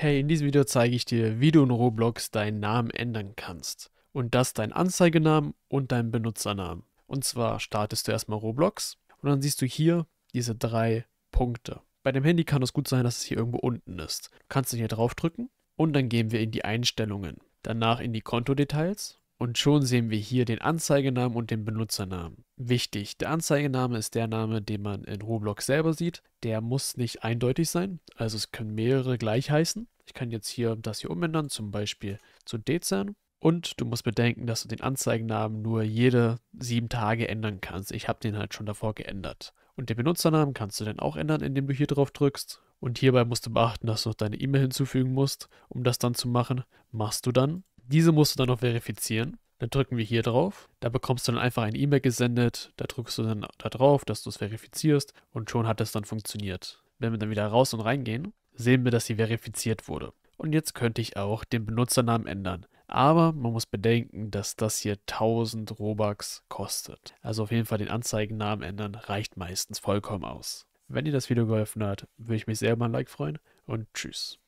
Hey, in diesem Video zeige ich dir, wie du in Roblox deinen Namen ändern kannst. Und das deinen Anzeigenamen und deinen Benutzernamen. Und zwar startest du erstmal Roblox und dann siehst du hier diese drei Punkte. Bei dem Handy kann es gut sein, dass es hier irgendwo unten ist. Du kannst ihn hier draufdrücken und dann gehen wir in die Einstellungen. Danach in die Kontodetails und schon sehen wir hier den Anzeigenamen und den Benutzernamen. Wichtig, der Anzeigename ist der Name, den man in Roblox selber sieht. Der muss nicht eindeutig sein, also es können mehrere gleich heißen. Ich kann jetzt hier das hier umändern, zum Beispiel zu Dezern. Und du musst bedenken, dass du den Anzeigenamen nur jede sieben Tage ändern kannst. Ich habe den halt schon davor geändert. Und den Benutzernamen kannst du dann auch ändern, indem du hier drauf drückst. Und hierbei musst du beachten, dass du noch deine E-Mail hinzufügen musst, um das dann zu machen. Machst du dann. Diese musst du dann noch verifizieren. Dann drücken wir hier drauf. Da bekommst du dann einfach eine E-Mail gesendet. Da drückst du dann da drauf, dass du es verifizierst und schon hat es dann funktioniert. Wenn wir dann wieder raus und reingehen, sehen wir, dass sie verifiziert wurde. Und jetzt könnte ich auch den Benutzernamen ändern. Aber man muss bedenken, dass das hier 1000 Robux kostet. Also auf jeden Fall den Anzeigennamen ändern reicht meistens vollkommen aus. Wenn dir das Video geholfen hat, würde ich mich sehr über ein Like freuen und tschüss.